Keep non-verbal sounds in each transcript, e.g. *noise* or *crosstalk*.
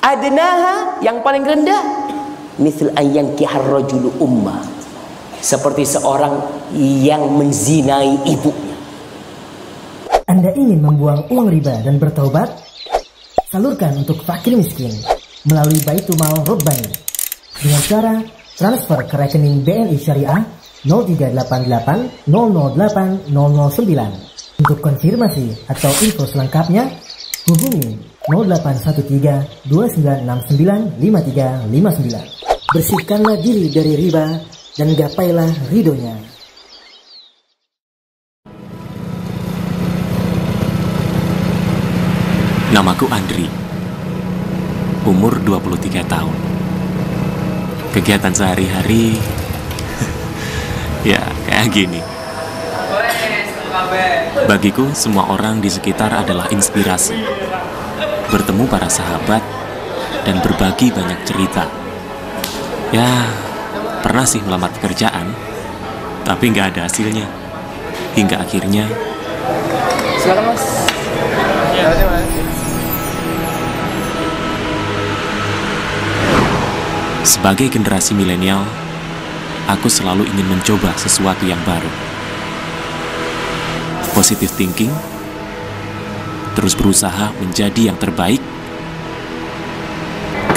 adnaha yang paling rendah misal ayang kihar umma, seperti seorang yang menzinai ibunya Anda ingin membuang uang riba dan bertobat? salurkan untuk fakir miskin melalui Baitul Mal Robbani dengan cara transfer ke rekening BNI Syariah 0388 008 untuk konfirmasi atau info selengkapnya hubungi 0813 2969 5359. Bersihkanlah diri dari riba dan gapailah ridhonya. Namaku Andri. Umur 23 tahun. Kegiatan sehari-hari *laughs* ya kayak gini. Bagiku semua orang di sekitar adalah inspirasi bertemu para sahabat, dan berbagi banyak cerita. Ya, pernah sih melamar pekerjaan, tapi nggak ada hasilnya. Hingga akhirnya... Silakan mas. Ya. Sebagai generasi milenial, aku selalu ingin mencoba sesuatu yang baru. Positive thinking terus berusaha menjadi yang terbaik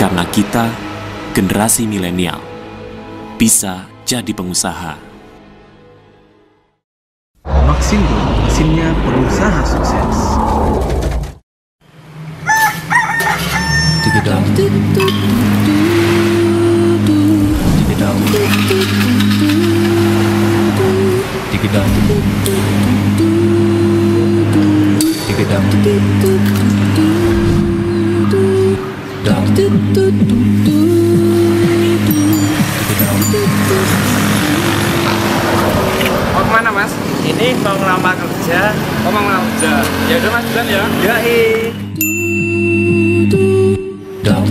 karena kita, generasi milenial, bisa jadi pengusaha. Maksindo, mesinnya pengusaha sukses. Digedang. Digedang. Digedang dam dam mau kemana mas? ini mau ngelamar kerja oh mau ngelamar kerja ya udah mas jalan ya yoi dam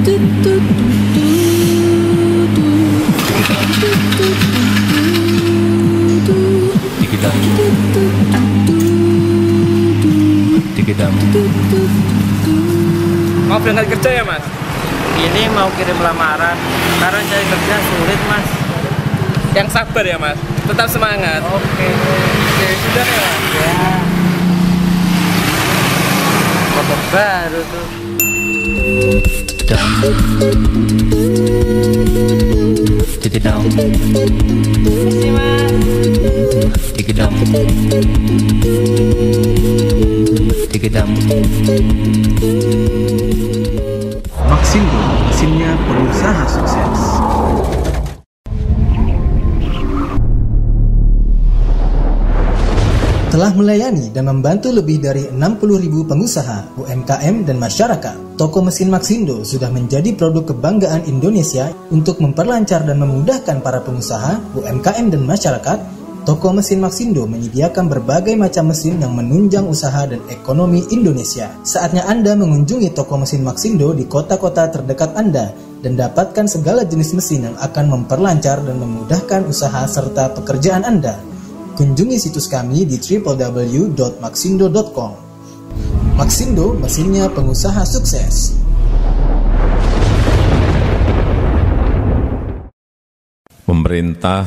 di bidang mau berangkat kerja ya mas ini mau kirim lamaran karena cari kerja sulit mas yang sabar ya mas tetap semangat oke oke sudah ya mas ya baru tuh Take it down. Take it down. Take it Maksindo, sinnya pengusaha sukses. Telah melayani dan membantu lebih dari 60.000 pengusaha, UMKM, dan masyarakat Toko mesin Maxindo sudah menjadi produk kebanggaan Indonesia untuk memperlancar dan memudahkan para pengusaha, UMKM dan masyarakat. Toko mesin Maxindo menyediakan berbagai macam mesin yang menunjang usaha dan ekonomi Indonesia. Saatnya Anda mengunjungi toko mesin Maxindo di kota-kota terdekat Anda dan dapatkan segala jenis mesin yang akan memperlancar dan memudahkan usaha serta pekerjaan Anda. Kunjungi situs kami di www.maxindo.com. Maxindo, mesinnya pengusaha sukses. Pemerintah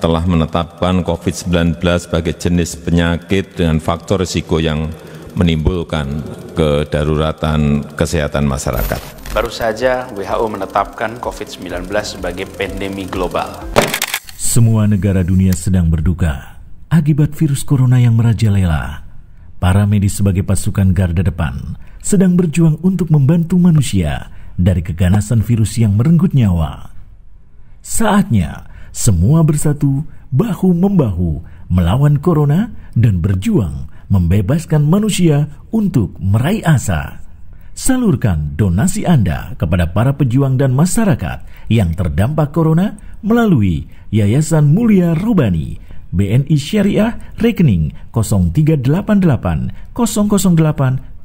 telah menetapkan COVID-19 sebagai jenis penyakit dengan faktor risiko yang menimbulkan kedaruratan kesehatan masyarakat. Baru saja WHO menetapkan COVID-19 sebagai pandemi global. Semua negara dunia sedang berduka akibat virus corona yang merajalela para medis sebagai pasukan garda depan sedang berjuang untuk membantu manusia dari keganasan virus yang merenggut nyawa. Saatnya semua bersatu bahu membahu melawan corona dan berjuang membebaskan manusia untuk meraih asa. Salurkan donasi Anda kepada para pejuang dan masyarakat yang terdampak corona melalui Yayasan Mulia Rubani. BNI Syariah rekening 0388 008 009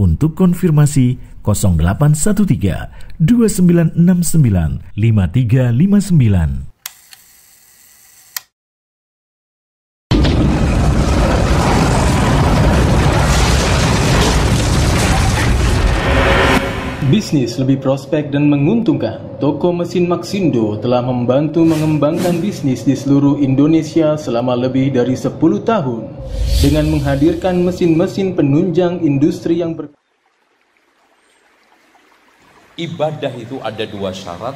untuk konfirmasi 0813 2969 5359 Bisnis lebih prospek dan menguntungkan. Toko mesin Maxindo telah membantu mengembangkan bisnis di seluruh Indonesia selama lebih dari 10 tahun dengan menghadirkan mesin-mesin penunjang industri yang ber Ibadah itu ada dua syarat.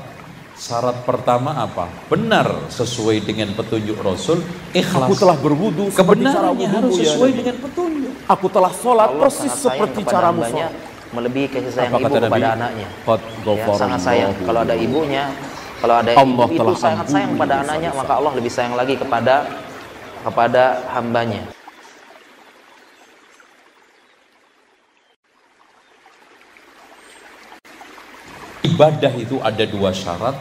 Syarat pertama apa? Benar sesuai dengan petunjuk Rasul, ikhlas. Aku telah berwudu Kebenarannya harus ya sesuai ya, dengan petunjuk. Aku telah sholat Allah persis seperti caramu sholat melebihi kasih sayang Apa ibu kepada Nabi? anaknya. Qad ya, sangat sayang kalau ada ibunya, kalau ada Allah ibu itu kan sangat sayang pada anaknya, maka Allah lebih sayang lagi kepada kepada hambanya. Ibadah itu ada dua syarat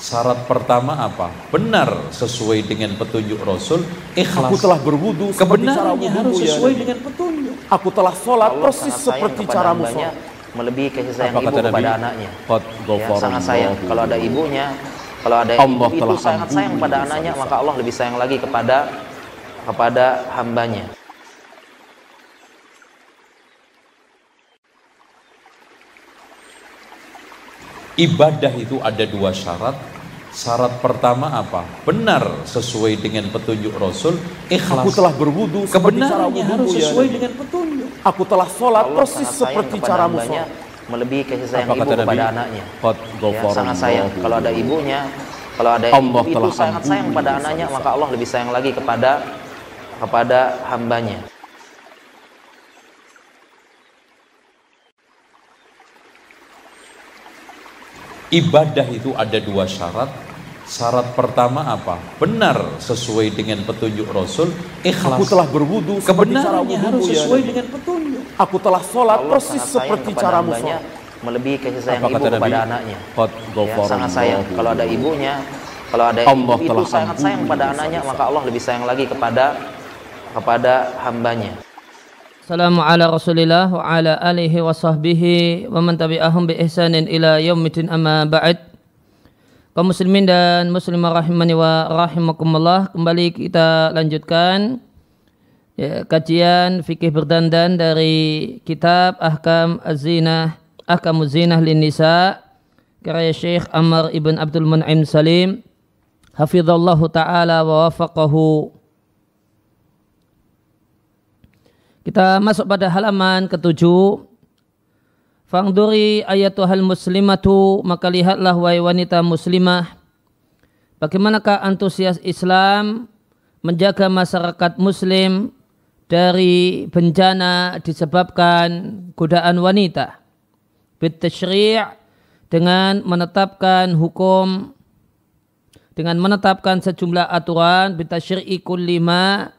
Syarat pertama apa? Benar sesuai dengan petunjuk Rasul. Ikhlas. Aku telah berwudu. Kebenarannya harus ya, sesuai ya, dengan petunjuk. Aku telah sholat Allah persis seperti caramu sholat. Melebihi kasih sayang apa ibu kepada Nabi? anaknya. ya, sangat sayang. Kalau ada ibunya, kalau ada Allah ibu telah itu sangat sayang kepada anaknya, maka Allah lebih sayang lagi kepada kepada hambanya. Ibadah itu ada dua syarat, Syarat pertama apa? Benar sesuai dengan petunjuk Rasul, ikhlas. Aku telah berwudu kebenarannya harus ya sesuai ya, dengan petunjuk. Aku telah sholat Allah persis seperti cara musuh. Melebihi kasih sayang apa ibu kepada Nabi? anaknya. ya, sangat sayang kalau ada ibunya, kalau ada Allah ibu itu sangat sayang pada anaknya, maka Allah lebih sayang lagi kepada kepada hambanya. ibadah itu ada dua syarat. Syarat pertama apa? Benar sesuai dengan petunjuk Rasul. Ikhlas. Aku telah berwudu kebenarannya harus ya sesuai ya, dengan petunjuk. Aku telah sholat Allah persis seperti caramu sholat. Melebihi kasih sayang apa ibu kepada Nabi? anaknya. Ya, sangat sayang. Kalau ada ibunya, kalau ada Allah ibu itu sangat sayang pada anaknya, maka Allah lebih sayang lagi kepada kepada hambanya. Wassalamu ala rasulillah wa ala alihi wa sahbihi wa man tabi'ahum bi ihsanin ila yaumidin amma ba'd kaum muslimin dan muslimah rahimani wa rahimakumullah kembali kita lanjutkan ya, kajian fikih berdandan dari kitab Ahkam Az-Zinah Ahkam zinah lin karya Syekh ibn Abdul Mun'im Salim hafizallahu taala wa wafaqahu Kita masuk pada halaman ketujuh. Fangduri ayatuhal muslimatu, maka lihatlah wahai wanita muslimah. Bagaimanakah antusias Islam menjaga masyarakat muslim dari bencana disebabkan godaan wanita. Bitashri' dengan menetapkan hukum dengan menetapkan sejumlah aturan bitashri'i kullima Lima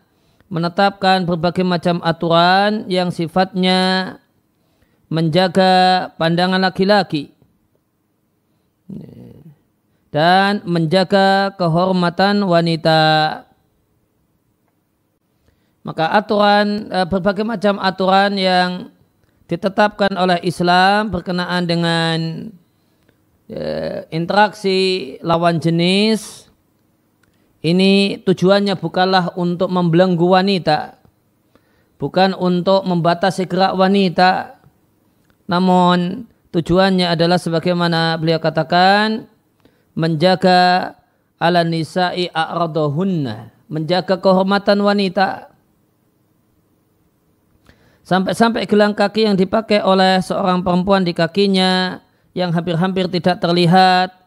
menetapkan berbagai macam aturan yang sifatnya menjaga pandangan laki-laki dan menjaga kehormatan wanita. Maka aturan eh, berbagai macam aturan yang ditetapkan oleh Islam berkenaan dengan eh, interaksi lawan jenis ini tujuannya bukanlah untuk membelenggu wanita, bukan untuk membatasi gerak wanita, namun tujuannya adalah sebagaimana beliau katakan menjaga ala nisa'i a'radohunna, menjaga kehormatan wanita. Sampai-sampai gelang kaki yang dipakai oleh seorang perempuan di kakinya yang hampir-hampir tidak terlihat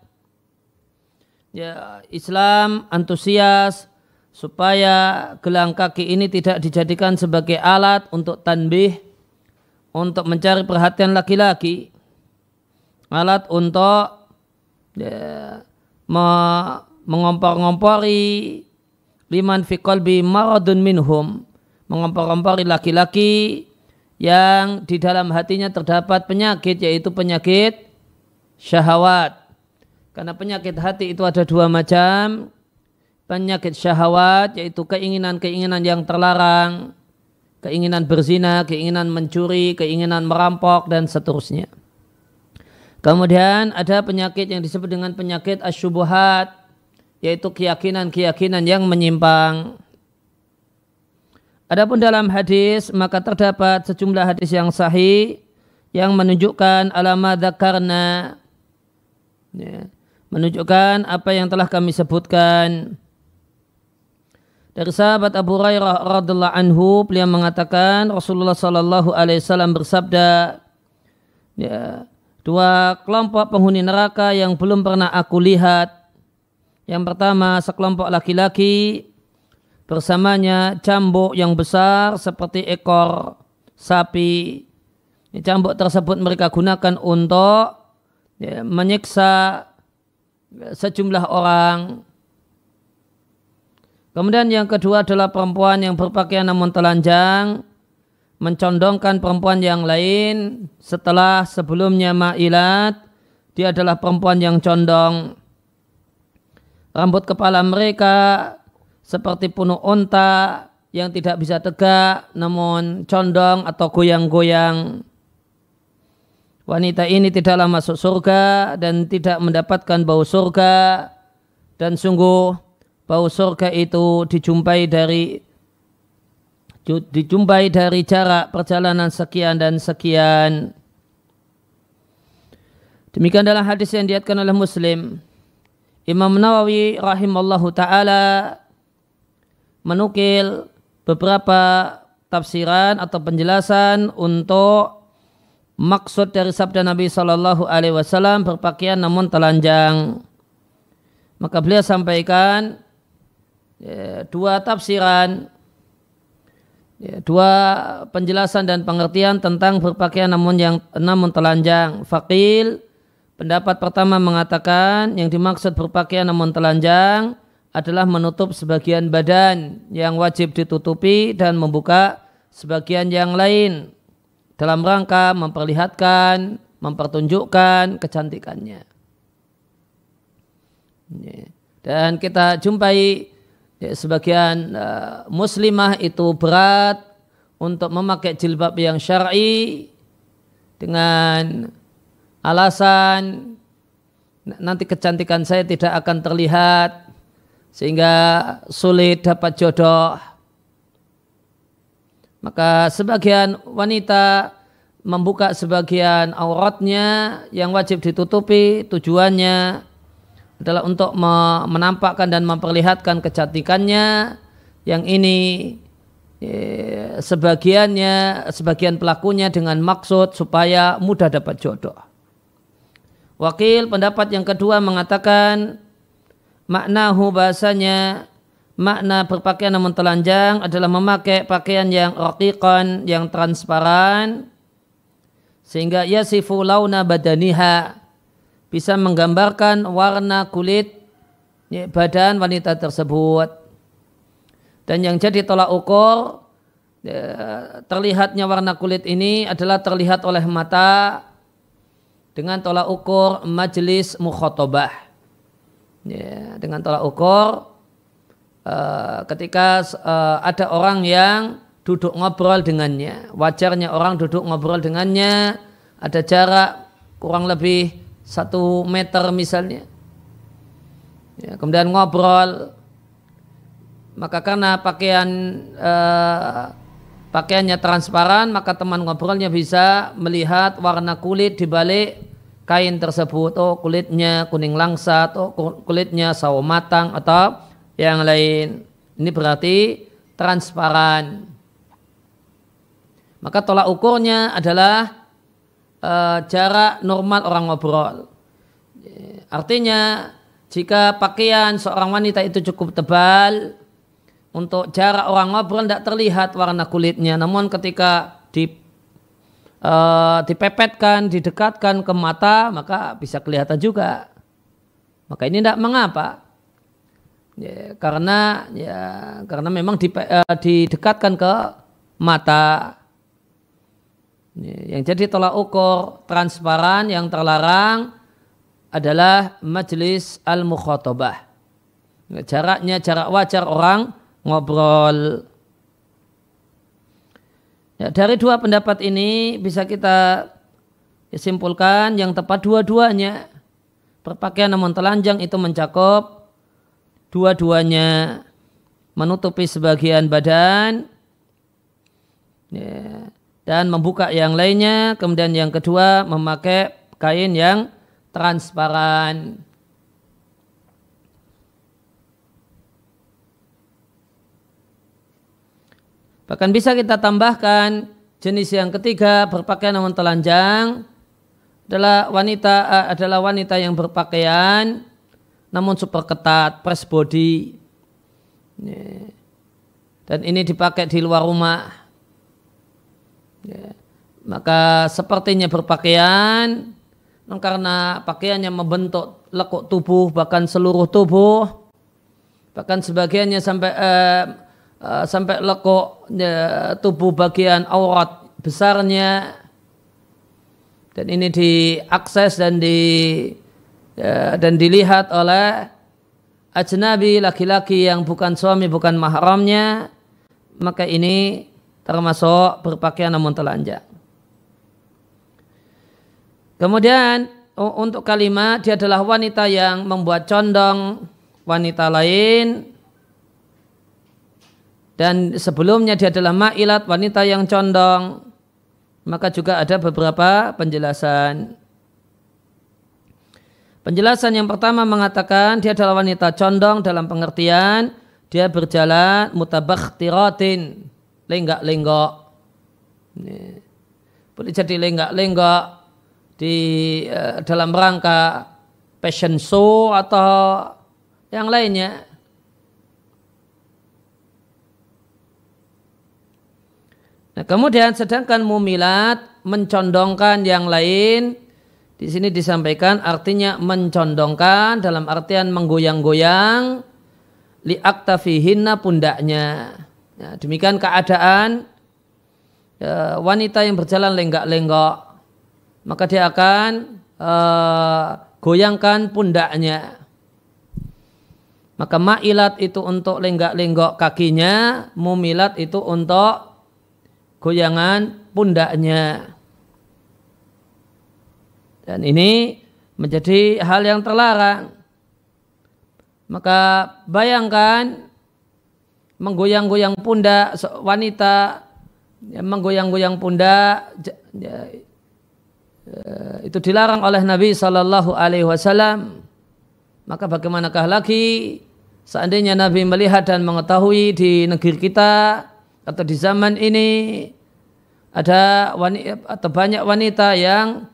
ya Islam antusias supaya gelang kaki ini tidak dijadikan sebagai alat untuk tanbih untuk mencari perhatian laki-laki alat untuk ya, me mengompor-ngompori liman fi qalbi maradun minhum mengompor-ngompori laki-laki yang di dalam hatinya terdapat penyakit yaitu penyakit syahwat karena penyakit hati itu ada dua macam. Penyakit syahwat yaitu keinginan-keinginan yang terlarang. Keinginan berzina, keinginan mencuri, keinginan merampok dan seterusnya. Kemudian ada penyakit yang disebut dengan penyakit asyubuhat yaitu keyakinan-keyakinan yang menyimpang. Adapun dalam hadis maka terdapat sejumlah hadis yang sahih yang menunjukkan alamat karena ya menunjukkan apa yang telah kami sebutkan dari sahabat Abu Hurairah radhiallahu anhu beliau mengatakan Rasulullah sallallahu alaihi wasallam bersabda ya, dua kelompok penghuni neraka yang belum pernah aku lihat yang pertama sekelompok laki-laki bersamanya cambuk yang besar seperti ekor sapi cambuk tersebut mereka gunakan untuk ya, menyiksa sejumlah orang. Kemudian yang kedua adalah perempuan yang berpakaian namun telanjang, mencondongkan perempuan yang lain setelah sebelumnya ma'ilat, dia adalah perempuan yang condong. Rambut kepala mereka seperti penuh unta yang tidak bisa tegak namun condong atau goyang-goyang wanita ini tidaklah masuk surga dan tidak mendapatkan bau surga dan sungguh bau surga itu dijumpai dari dijumpai dari jarak perjalanan sekian dan sekian. Demikian adalah hadis yang diatkan oleh Muslim. Imam Nawawi rahimallahu taala menukil beberapa tafsiran atau penjelasan untuk maksud dari sabda Nabi Shallallahu Alaihi Wasallam berpakaian namun telanjang. Maka beliau sampaikan ya, dua tafsiran, ya, dua penjelasan dan pengertian tentang berpakaian namun yang namun telanjang. Fakil pendapat pertama mengatakan yang dimaksud berpakaian namun telanjang adalah menutup sebagian badan yang wajib ditutupi dan membuka sebagian yang lain dalam rangka memperlihatkan, mempertunjukkan kecantikannya. Dan kita jumpai ya, sebagian uh, muslimah itu berat untuk memakai jilbab yang syar'i dengan alasan nanti kecantikan saya tidak akan terlihat sehingga sulit dapat jodoh maka sebagian wanita membuka sebagian auratnya yang wajib ditutupi tujuannya adalah untuk menampakkan dan memperlihatkan kecantikannya yang ini e, sebagiannya sebagian pelakunya dengan maksud supaya mudah dapat jodoh. Wakil pendapat yang kedua mengatakan maknahu bahasanya makna berpakaian namun telanjang adalah memakai pakaian yang rotikon yang transparan sehingga sifu launa badaniha bisa menggambarkan warna kulit ya, badan wanita tersebut dan yang jadi tolak ukur ya, terlihatnya warna kulit ini adalah terlihat oleh mata dengan tolak ukur majelis mukhotobah ya, dengan tolak ukur uh, ketika uh, ada orang yang duduk ngobrol dengannya, wajarnya orang duduk ngobrol dengannya, ada jarak kurang lebih satu meter misalnya. Ya, kemudian ngobrol, maka karena pakaian uh, pakaiannya transparan, maka teman ngobrolnya bisa melihat warna kulit di balik kain tersebut. Oh kulitnya kuning langsat, oh kulitnya sawo matang atau yang lain ini berarti transparan. Maka tolak ukurnya adalah e, jarak normal orang ngobrol. Artinya jika pakaian seorang wanita itu cukup tebal untuk jarak orang ngobrol tidak terlihat warna kulitnya. Namun ketika di e, dipepetkan, didekatkan ke mata maka bisa kelihatan juga. Maka ini tidak mengapa ya, karena ya karena memang di, uh, eh, didekatkan ke mata ya, yang jadi tolak ukur transparan yang terlarang adalah majelis al mukhotobah ya, jaraknya jarak wajar orang ngobrol ya, dari dua pendapat ini bisa kita simpulkan yang tepat dua-duanya berpakaian namun telanjang itu mencakup dua-duanya menutupi sebagian badan ya, dan membuka yang lainnya kemudian yang kedua memakai kain yang transparan bahkan bisa kita tambahkan jenis yang ketiga berpakaian namun telanjang adalah wanita eh, adalah wanita yang berpakaian namun super ketat, press body. Ya. Dan ini dipakai di luar rumah. Ya. Maka sepertinya berpakaian, karena pakaiannya membentuk lekuk tubuh, bahkan seluruh tubuh, bahkan sebagiannya sampai eh, eh sampai lekuk eh, tubuh bagian aurat besarnya dan ini diakses dan di ya, dan dilihat oleh ajnabi laki-laki yang bukan suami bukan mahramnya maka ini termasuk berpakaian namun telanjang kemudian untuk kalimat dia adalah wanita yang membuat condong wanita lain dan sebelumnya dia adalah ma'ilat wanita yang condong maka juga ada beberapa penjelasan Penjelasan yang pertama mengatakan dia adalah wanita condong dalam pengertian dia berjalan mutabakhtiratin, lenggak-lenggok. Boleh jadi lenggak-lenggok di e, dalam rangka fashion show atau yang lainnya. Nah, kemudian sedangkan mumilat mencondongkan yang lain di sini disampaikan artinya mencondongkan dalam artian menggoyang-goyang liaktafihinna pundaknya. Ya, demikian keadaan ya, wanita yang berjalan lenggak-lenggok maka dia akan uh, goyangkan pundaknya. Maka ma'ilat itu untuk lenggak-lenggok kakinya, mumilat itu untuk goyangan pundaknya. Dan ini menjadi hal yang terlarang. Maka bayangkan menggoyang-goyang pundak wanita, ya, menggoyang-goyang pundak ya, eh, itu dilarang oleh Nabi Shallallahu Alaihi Wasallam. Maka bagaimanakah lagi seandainya Nabi melihat dan mengetahui di negeri kita atau di zaman ini ada wanita atau banyak wanita yang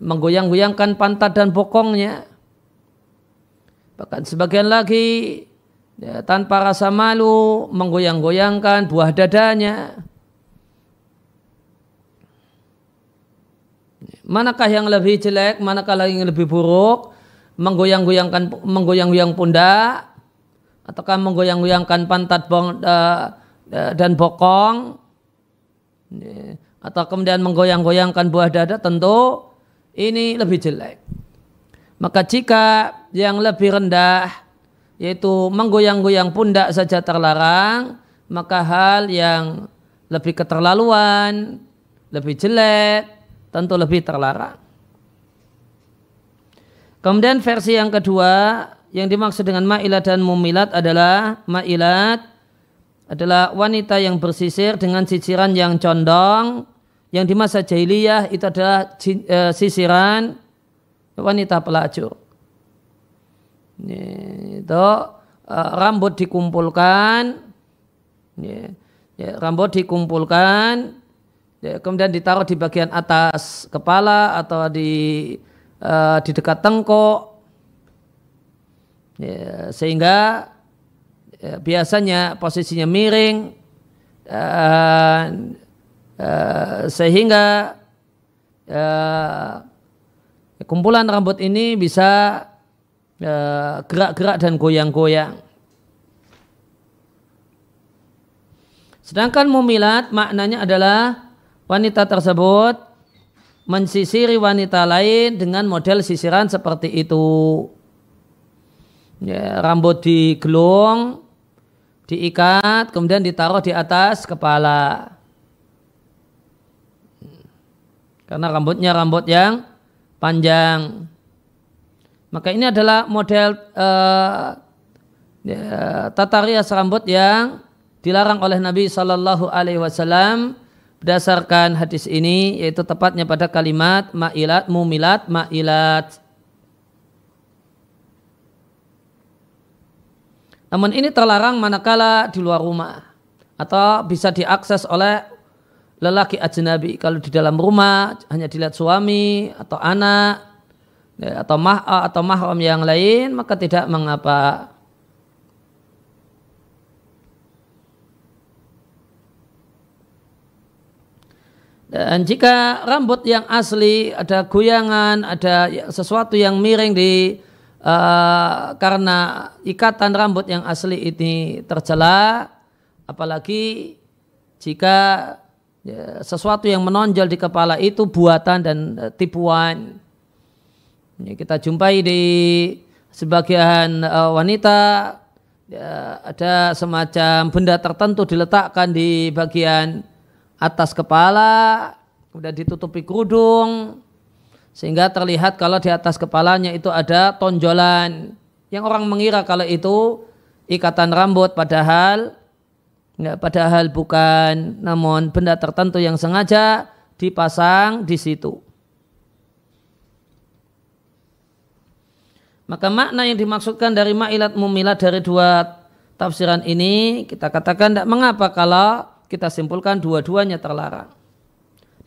menggoyang-goyangkan pantat dan bokongnya. Bahkan sebagian lagi ya, tanpa rasa malu menggoyang-goyangkan buah dadanya. Manakah yang lebih jelek, manakah yang lebih buruk? Menggoyang-goyangkan menggoyang-goyang pundak ataukah menggoyang-goyangkan pantat bong, da, dan bokong ya, atau kemudian menggoyang-goyangkan buah dada tentu ini lebih jelek. Maka jika yang lebih rendah yaitu menggoyang-goyang pundak saja terlarang, maka hal yang lebih keterlaluan, lebih jelek, tentu lebih terlarang. Kemudian versi yang kedua yang dimaksud dengan ma'ilat dan mumilat adalah ma'ilat adalah wanita yang bersisir dengan sisiran yang condong yang di masa jahiliyah itu adalah e, sisiran wanita pelacur. Itu e, rambut dikumpulkan, ya, rambut dikumpulkan, ya, kemudian ditaruh di bagian atas kepala atau di e, di dekat tengkok, ya, sehingga biasanya posisinya miring. Eh, sehingga uh, kumpulan rambut ini bisa eh, gerak-gerak uh, dan goyang-goyang. Sedangkan mumilat maknanya adalah wanita tersebut mensisiri wanita lain dengan model sisiran seperti itu. Ya, rambut digelung, diikat, kemudian ditaruh di atas kepala. Karena rambutnya rambut yang panjang. Maka ini adalah model uh, tata rias rambut yang dilarang oleh Nabi Shallallahu Alaihi Wasallam berdasarkan hadis ini yaitu tepatnya pada kalimat ma'ilat mumilat ma'ilat. Namun ini terlarang manakala di luar rumah atau bisa diakses oleh lelaki ajnabi kalau di dalam rumah hanya dilihat suami atau anak ya, atau mah eh, atau mahram yang lain maka tidak mengapa Dan jika rambut yang asli ada goyangan, ada sesuatu yang miring di uh, karena ikatan rambut yang asli ini tercela, apalagi jika ya, sesuatu yang menonjol di kepala itu buatan dan uh, tipuan. Ya, kita jumpai di sebagian uh, wanita ya, ada semacam benda tertentu diletakkan di bagian atas kepala, kemudian ditutupi kerudung sehingga terlihat kalau di atas kepalanya itu ada tonjolan yang orang mengira kalau itu ikatan rambut padahal Ya, padahal bukan, namun benda tertentu yang sengaja dipasang di situ. Maka makna yang dimaksudkan dari ma'ilat mumilat dari dua tafsiran ini kita katakan tidak mengapa kalau kita simpulkan dua-duanya terlarang.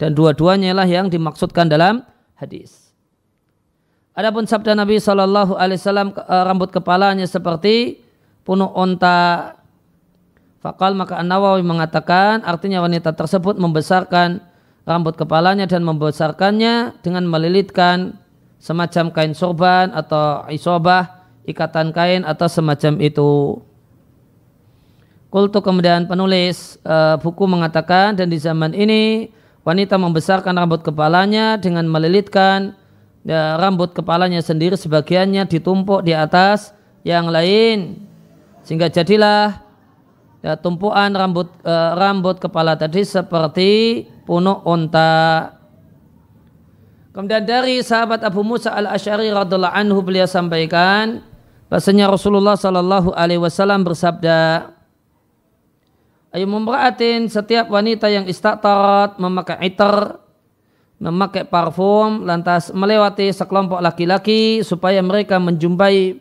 Dan dua-duanya lah yang dimaksudkan dalam hadis. Adapun sabda Nabi saw eh, rambut kepalanya seperti penuh onta Fakal maka An-Nawawi mengatakan artinya wanita tersebut membesarkan rambut kepalanya dan membesarkannya dengan melilitkan semacam kain sorban atau isobah, ikatan kain atau semacam itu. Kultu kemudian penulis e, buku mengatakan dan di zaman ini wanita membesarkan rambut kepalanya dengan melilitkan ya, rambut kepalanya sendiri sebagiannya ditumpuk di atas yang lain sehingga jadilah ya, tumpuan rambut eh, rambut kepala tadi seperti punuk unta. Kemudian dari sahabat Abu Musa al Ashari radhiallahu anhu beliau sampaikan bahasanya Rasulullah sallallahu alaihi wasallam bersabda, Ayo memperhatikan setiap wanita yang istatarat memakai iter, memakai parfum, lantas melewati sekelompok laki-laki supaya mereka menjumpai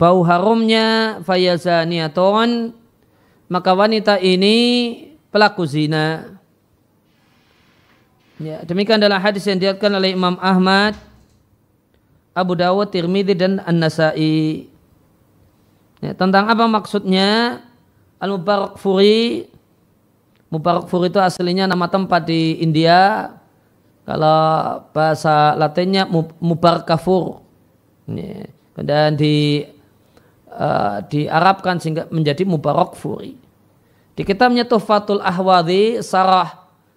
bau harumnya fayazaniatun maka wanita ini pelaku zina. Ya, demikian adalah hadis yang diatkan oleh Imam Ahmad, Abu Dawud, Tirmidzi dan An-Nasa'i. Ya, tentang apa maksudnya Al-Mubarak Furi? Mubarak Furi itu aslinya nama tempat di India. Kalau bahasa Latinnya Mubarak Kafur. Ya. Dan di uh, diarabkan sehingga menjadi Mubarak Furi. Di kitabnya Tuhfatul Ahwadi Sarah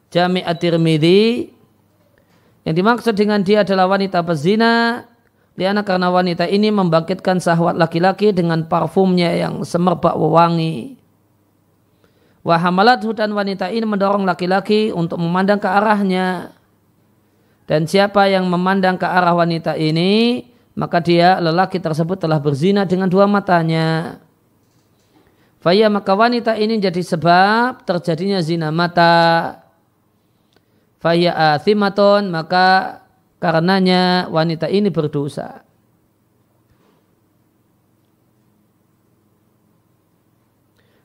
Jami At-Tirmidhi yang dimaksud dengan dia adalah wanita pezina Liana karena wanita ini membangkitkan sahwat laki-laki dengan parfumnya yang semerbak wewangi. Wahamalat hutan wanita ini mendorong laki-laki untuk memandang ke arahnya. Dan siapa yang memandang ke arah wanita ini, maka dia lelaki tersebut telah berzina dengan dua matanya. Faya maka wanita ini jadi sebab terjadinya zina mata. Faya athimaton maka karenanya wanita ini berdosa.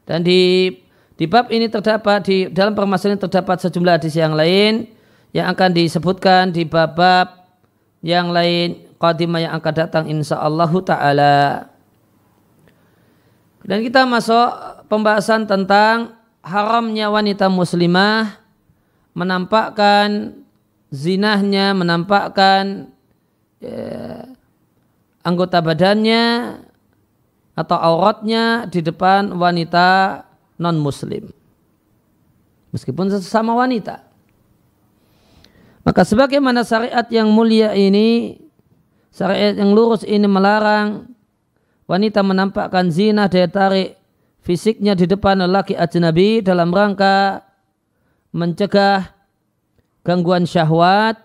Dan di di bab ini terdapat di dalam permasalahan terdapat sejumlah hadis yang lain yang akan disebutkan di bab-bab yang lain qadimah yang akan datang insyaallah taala. Dan kita masuk pembahasan tentang haramnya wanita muslimah menampakkan zinahnya, menampakkan ya, anggota badannya atau auratnya di depan wanita non muslim. Meskipun sesama wanita. Maka sebagaimana syariat yang mulia ini Syariat yang lurus ini melarang wanita menampakkan zina daya tarik fisiknya di depan lelaki ajnabi dalam rangka mencegah gangguan syahwat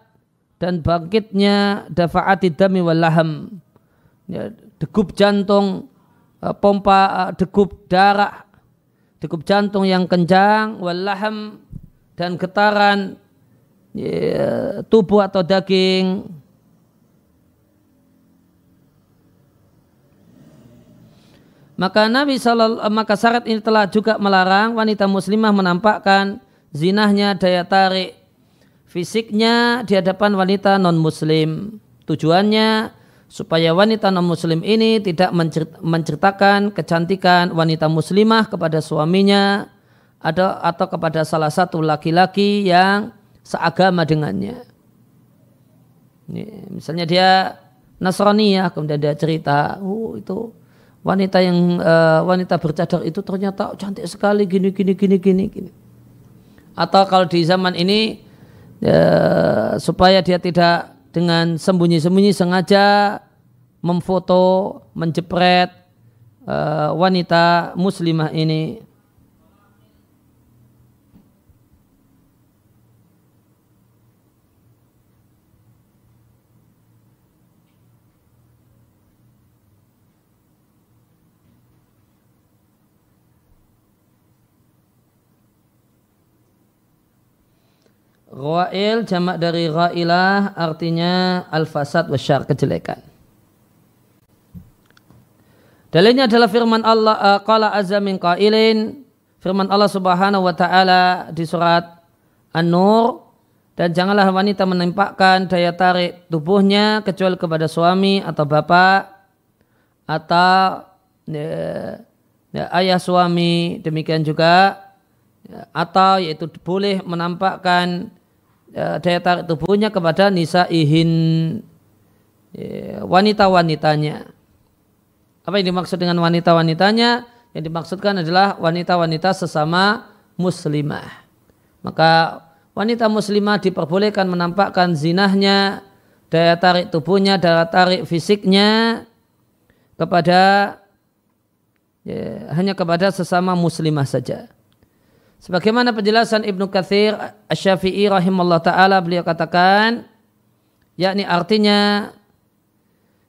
dan bangkitnya dafaati dami walaham ya, degup jantung eh, pompa eh, degup darah degup jantung yang kencang walaham dan getaran ya, tubuh atau daging Maka Nabi Shallallahu eh, maka syarat ini telah juga melarang wanita muslimah menampakkan zinahnya daya tarik fisiknya di hadapan wanita non muslim. Tujuannya supaya wanita non muslim ini tidak menceritakan kecantikan wanita muslimah kepada suaminya atau atau kepada salah satu laki-laki yang seagama dengannya. Ini, misalnya dia Nasrani ya, kemudian dia cerita, oh itu wanita yang uh, wanita bercadar itu ternyata cantik sekali gini gini gini gini gini. Atau kalau di zaman ini uh, supaya dia tidak dengan sembunyi-sembunyi sengaja memfoto, menjepret uh, wanita muslimah ini Ru'ail jamak dari ghailah artinya al-fasad syar kejelekan. Dalilnya adalah firman Allah eh, qala azza min qailin firman Allah Subhanahu wa taala di surat An-Nur dan janganlah wanita menempatkan daya tarik tubuhnya kecuali kepada suami atau bapak atau ya, ya, ayah suami demikian juga ya, atau yaitu boleh menampakkan Eh, daya tarik tubuhnya kepada nisa ihin eh, wanita-wanitanya. Apa yang dimaksud dengan wanita-wanitanya? Yang dimaksudkan adalah wanita-wanita sesama muslimah. Maka wanita muslimah diperbolehkan menampakkan zinahnya, daya tarik tubuhnya, daya tarik fisiknya kepada ya, hanya kepada sesama muslimah saja. Sebagaimana penjelasan Ibnu Kathir Asy-Syafi'i rahimahullah ta'ala beliau katakan, yakni artinya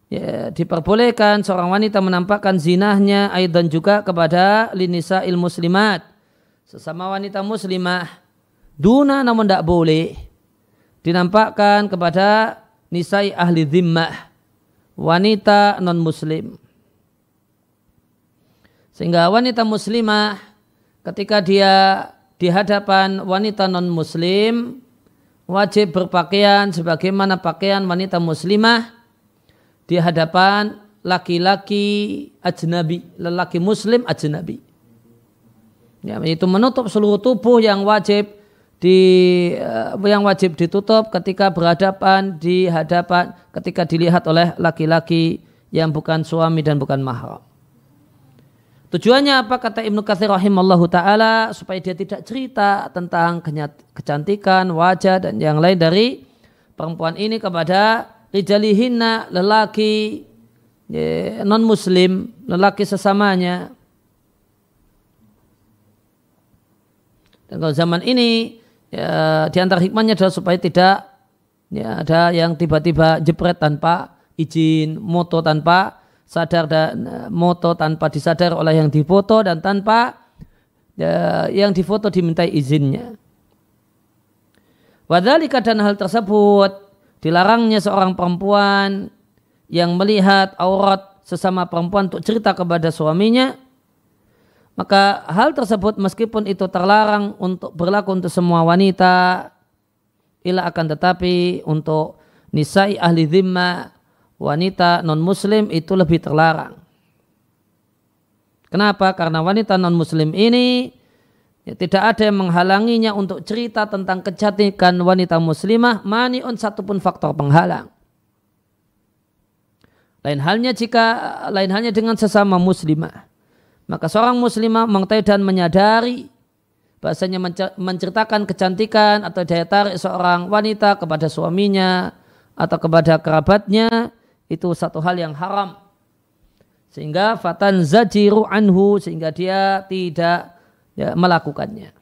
ya, diperbolehkan seorang wanita menampakkan zinahnya aidan dan juga kepada linisa il muslimat sesama wanita muslimah duna namun tidak boleh dinampakkan kepada nisai ahli zimmah wanita non muslim sehingga wanita muslimah ketika dia di hadapan wanita non muslim wajib berpakaian sebagaimana pakaian wanita muslimah di hadapan laki-laki ajnabi, lelaki muslim ajnabi. Ya, itu menutup seluruh tubuh yang wajib di eh, yang wajib ditutup ketika berhadapan di hadapan ketika dilihat oleh laki-laki yang bukan suami dan bukan mahram. Tujuannya apa kata Ibnu Katsir rahimallahu taala supaya dia tidak cerita tentang kecantikan wajah dan yang lain dari perempuan ini kepada rijalihinna lelaki non muslim, lelaki sesamanya. Dan kalau zaman ini ya, di antara hikmahnya adalah supaya tidak ya, ada yang tiba-tiba jepret tanpa izin, moto tanpa sadar dan eh, moto tanpa disadar oleh yang difoto dan tanpa ya, yang difoto dimintai izinnya. Wadhalika dan hal tersebut dilarangnya seorang perempuan yang melihat aurat sesama perempuan untuk cerita kepada suaminya maka hal tersebut meskipun itu terlarang untuk berlaku untuk semua wanita ila akan tetapi untuk nisai ahli dhimma wanita non-muslim itu lebih terlarang. Kenapa? Karena wanita non-muslim ini ya, tidak ada yang menghalanginya untuk cerita tentang kecantikan wanita muslimah Mani maniun satupun faktor penghalang. Lain halnya jika lain halnya dengan sesama muslimah. Maka seorang muslimah mengetahui dan menyadari bahasanya menceritakan kecantikan atau daya tarik seorang wanita kepada suaminya atau kepada kerabatnya itu satu hal yang haram sehingga fatan zajiru anhu sehingga dia tidak ya, melakukannya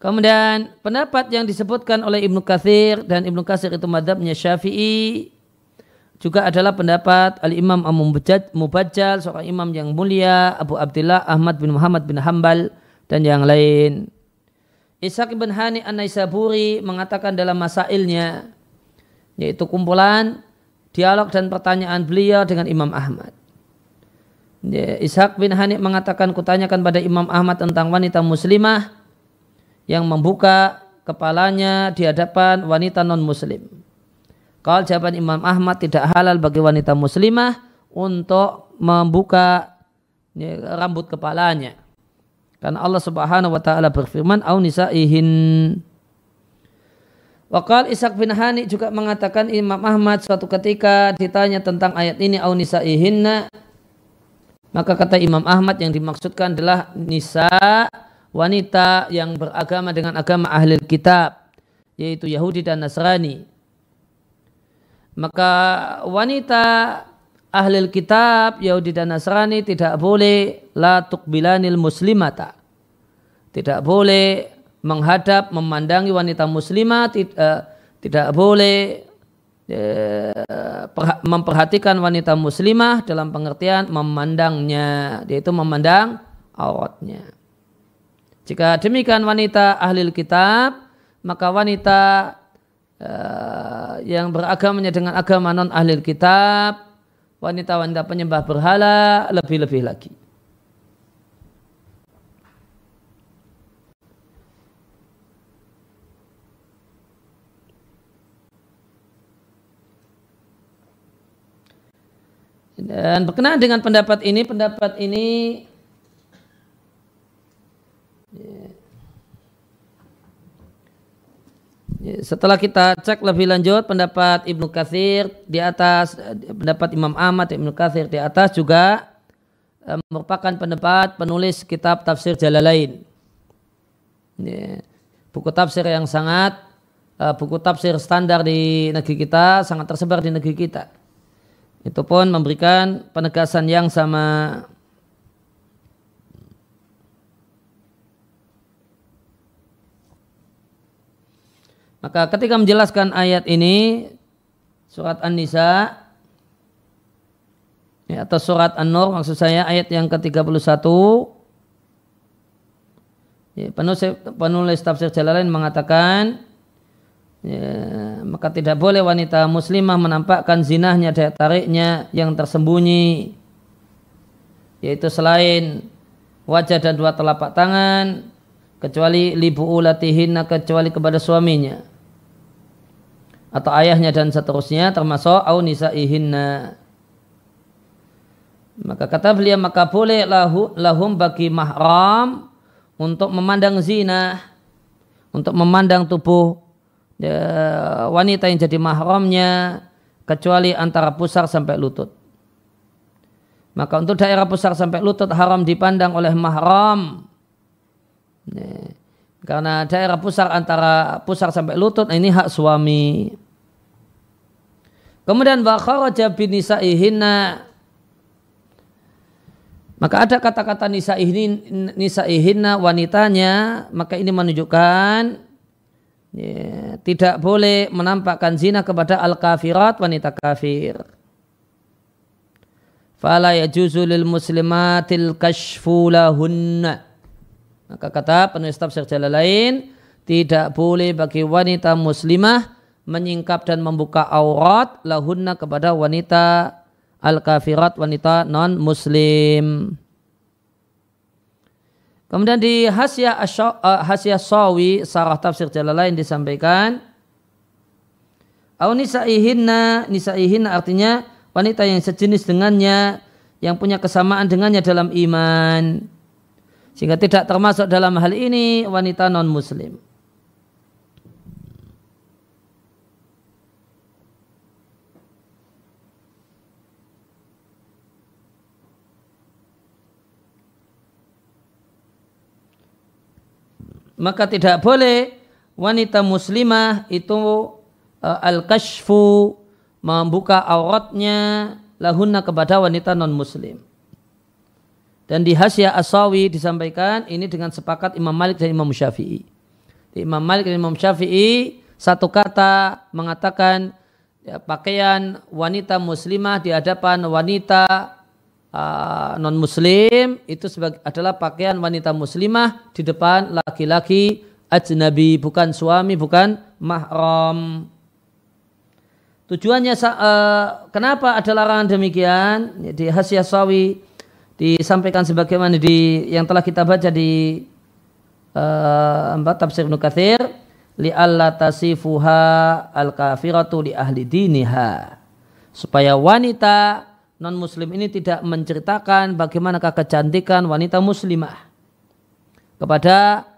Kemudian pendapat yang disebutkan oleh Ibnu Kathir dan Ibnu Kathir itu madhabnya Syafi'i juga adalah pendapat Al-Imam Amu Mubajjal, seorang imam yang mulia, Abu Abdullah Ahmad bin Muhammad bin Hambal dan yang lain. Ishaq bin Hani An-Naisaburi mengatakan dalam masailnya yaitu kumpulan dialog dan pertanyaan beliau dengan Imam Ahmad. Ya, Ishaq bin Hanif mengatakan kutanyakan pada Imam Ahmad tentang wanita muslimah yang membuka kepalanya di hadapan wanita non muslim. Kalau jawaban Imam Ahmad tidak halal bagi wanita muslimah untuk membuka ya, rambut kepalanya. Karena Allah Subhanahu wa taala berfirman au nisaihin Wakal Ishak bin Hani juga mengatakan Imam Ahmad suatu ketika ditanya tentang ayat ini au nisaihinna maka kata Imam Ahmad yang dimaksudkan adalah nisa wanita yang beragama dengan agama ahli kitab yaitu Yahudi dan Nasrani maka wanita ahli kitab Yahudi dan Nasrani tidak boleh la tukbilanil muslimata. Tidak boleh menghadap memandangi wanita muslimah tidak eh, tidak boleh eh, memperhatikan wanita muslimah dalam pengertian memandangnya yaitu memandang auratnya. Jika demikian wanita ahli kitab maka wanita uh, yang beragamanya dengan agama non ahli kitab wanita-wanita penyembah berhala lebih-lebih lagi. Dan berkenaan dengan pendapat ini, pendapat ini setelah kita cek lebih lanjut pendapat Ibnu Katsir di atas eh, pendapat Imam Ahmad Ibnu Katsir di atas juga eh, merupakan pendapat penulis kitab tafsir Jalalain. Ini buku tafsir yang sangat eh, buku tafsir standar di negeri kita sangat tersebar di negeri kita. Itu pun memberikan penegasan yang sama Maka ketika menjelaskan ayat ini surat An-Nisa ya, atau surat An-Nur maksud saya ayat yang ke-31 ya, penulis, penulis tafsir Jalalain mengatakan ya, maka tidak boleh wanita muslimah menampakkan zinahnya daya tariknya yang tersembunyi yaitu selain wajah dan dua telapak tangan kecuali libu ulatihinna kecuali kepada suaminya atau ayahnya dan seterusnya termasuk au nisaihinna maka kata beliau maka boleh lahu, lahum bagi mahram untuk memandang zina untuk memandang tubuh ya, wanita yang jadi mahramnya kecuali antara pusar sampai lutut maka untuk daerah pusar sampai lutut haram dipandang oleh mahram nih karena daerah pusar antara pusar sampai lutut nah ini hak suami. Kemudian wa bin binisaihinna maka ada kata-kata Nisa Ihina wanitanya maka ini menunjukkan ya, tidak boleh menampakkan zina kepada al-kafirat wanita kafir. Fala yajuzu lil muslimatil kashfulahunna maka kata penulis tafsir jalan lain, tidak boleh bagi wanita muslimah menyingkap dan membuka aurat lahunna kepada wanita al-kafirat, wanita non-muslim. Kemudian di Hasya eh, Hasya Sawi sarah tafsir jalan lain disampaikan Au nisaihinna, nisaihinna artinya wanita yang sejenis dengannya, yang punya kesamaan dengannya dalam iman. Sehingga tidak termasuk dalam hal ini wanita non-muslim. Maka tidak boleh wanita muslimah itu eh, al-kashfu membuka auratnya lahunna kepada wanita non muslim. Dan di Hasya Asawi disampaikan ini dengan sepakat Imam Malik dan Imam Syafi'i. Imam Malik dan Imam Syafi'i satu kata mengatakan ya, pakaian wanita muslimah di hadapan wanita uh, ah, non muslim itu sebagai, adalah pakaian wanita muslimah di depan laki-laki ajnabi bukan suami bukan mahram. Tujuannya uh, kenapa ada larangan demikian? Di Hasya Asawi disampaikan sebagaimana di yang telah kita baca di uh, tafsir Ibnu Katsir li tasifuha al kafiratu di ahli diniha supaya wanita non muslim ini tidak menceritakan bagaimanakah kecantikan wanita muslimah kepada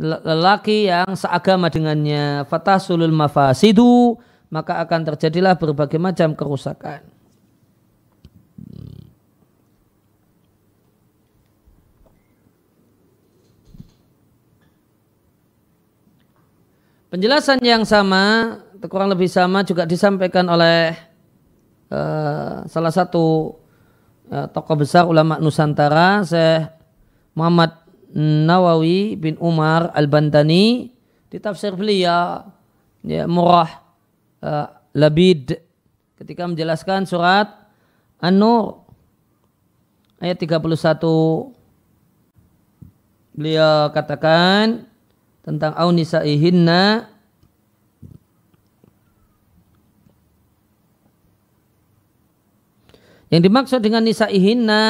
lelaki yang seagama dengannya fatah sulul mafasidu maka akan terjadilah berbagai macam kerusakan Penjelasan yang sama, kurang lebih sama juga disampaikan oleh uh, salah satu uh, tokoh besar ulama Nusantara, Syekh Muhammad Nawawi bin Umar Al-Bantani di tafsir beliau ya, Murah uh, eh, Labid ketika menjelaskan surat An-Nur ayat 31 beliau katakan tentang ihinna Yang dimaksud dengan nisaihinna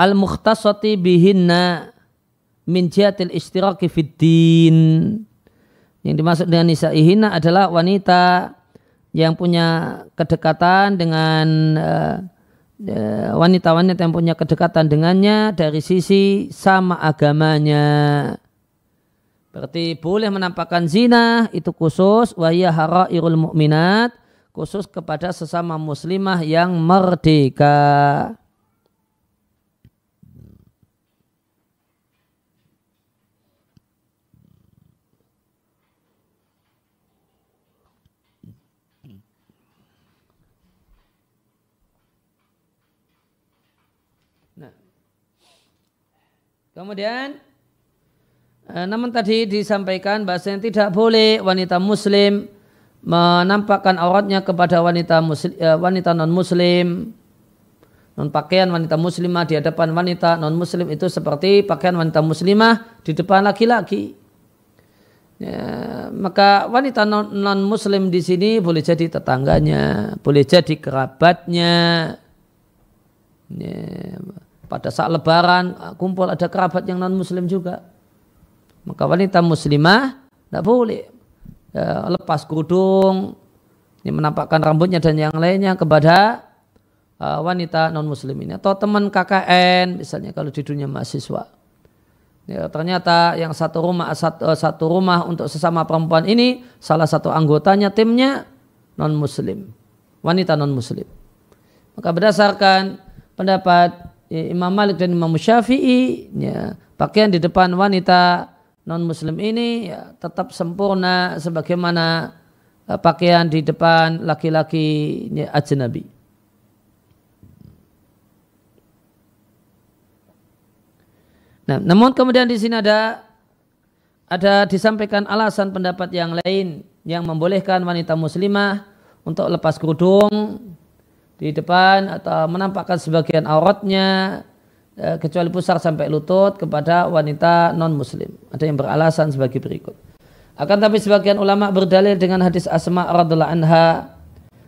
al-mukhtasati bihinna min jihatil istiraki fid Yang dimaksud dengan nisaihinna adalah wanita yang punya kedekatan dengan eh, eh, wanita-wanita uh, yang punya kedekatan dengannya dari sisi sama agamanya. Berarti boleh menampakkan zina itu khusus wahya irul mukminat khusus kepada sesama muslimah yang merdeka. Nah. Kemudian Eh, namun tadi disampaikan bahasanya tidak boleh wanita muslim menampakkan auratnya kepada wanita muslim, eh, wanita non muslim non pakaian wanita muslimah di hadapan wanita non muslim itu seperti pakaian wanita muslimah di depan laki-laki ya, maka wanita non, non muslim di sini boleh jadi tetangganya boleh jadi kerabatnya ya, pada saat lebaran eh, kumpul ada kerabat yang non muslim juga maka wanita muslimah tidak boleh ya, lepas kudung ini menampakkan rambutnya dan yang lainnya kepada uh, wanita non muslim ini atau teman KKN misalnya kalau di dunia mahasiswa. Ya, ternyata yang satu rumah satu, uh, satu rumah untuk sesama perempuan ini salah satu anggotanya timnya non muslim, wanita non muslim. Maka berdasarkan pendapat eh, Imam Malik dan Imam Syafi'i, ya, pakaian di depan wanita non muslim ini ya, tetap sempurna sebagaimana uh, pakaian di depan laki-laki ajnabi. Nah, namun kemudian di sini ada ada disampaikan alasan pendapat yang lain yang membolehkan wanita muslimah untuk lepas kerudung di depan atau menampakkan sebagian auratnya Eh, kecuali pusar sampai lutut kepada wanita non muslim ada yang beralasan sebagai berikut akan tapi sebagian ulama berdalil dengan hadis Asma radhiallahu anha